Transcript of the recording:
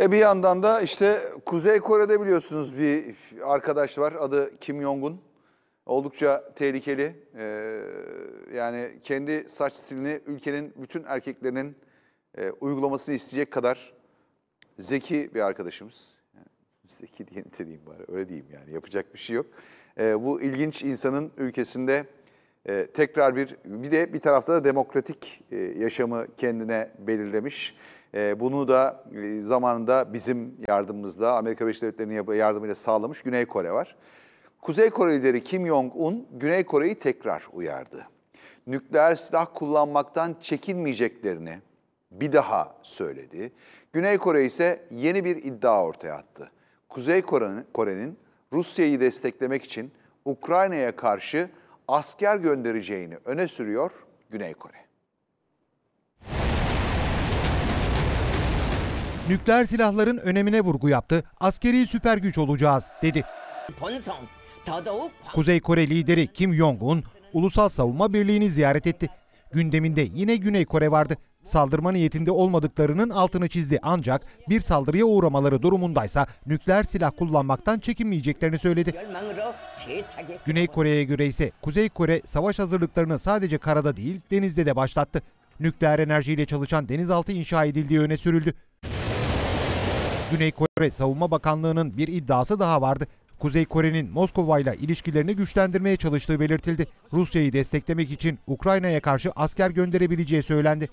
E bir yandan da işte Kuzey Kore'de biliyorsunuz bir arkadaş var adı Kim Jong-un. Oldukça tehlikeli. Ee, yani kendi saç stilini ülkenin bütün erkeklerinin e, uygulamasını isteyecek kadar zeki bir arkadaşımız. Yani zeki diye niteleyeyim bari öyle diyeyim yani yapacak bir şey yok. Ee, bu ilginç insanın ülkesinde e, tekrar bir bir de bir tarafta da demokratik e, yaşamı kendine belirlemiş. Ee, bunu da e, zamanında bizim yardımımızla, Amerika Birleşik Devletleri'nin yardımıyla sağlamış Güney Kore var. Kuzey Kore lideri Kim Jong-un, Güney Kore'yi tekrar uyardı. Nükleer silah kullanmaktan çekinmeyeceklerini bir daha söyledi. Güney Kore ise yeni bir iddia ortaya attı. Kuzey Kore'nin Rusya'yı desteklemek için Ukrayna'ya karşı asker göndereceğini öne sürüyor Güney Kore. nükleer silahların önemine vurgu yaptı. Askeri süper güç olacağız dedi. Kuzey Kore lideri Kim Jong-un Ulusal Savunma Birliği'ni ziyaret etti. Gündeminde yine Güney Kore vardı. Saldırma niyetinde olmadıklarının altını çizdi ancak bir saldırıya uğramaları durumundaysa nükleer silah kullanmaktan çekinmeyeceklerini söyledi. Güney Kore'ye göre ise Kuzey Kore savaş hazırlıklarını sadece karada değil denizde de başlattı. Nükleer enerjiyle çalışan denizaltı inşa edildiği öne sürüldü. Güney Kore Savunma Bakanlığı'nın bir iddiası daha vardı. Kuzey Kore'nin Moskova ile ilişkilerini güçlendirmeye çalıştığı belirtildi. Rusya'yı desteklemek için Ukrayna'ya karşı asker gönderebileceği söylendi.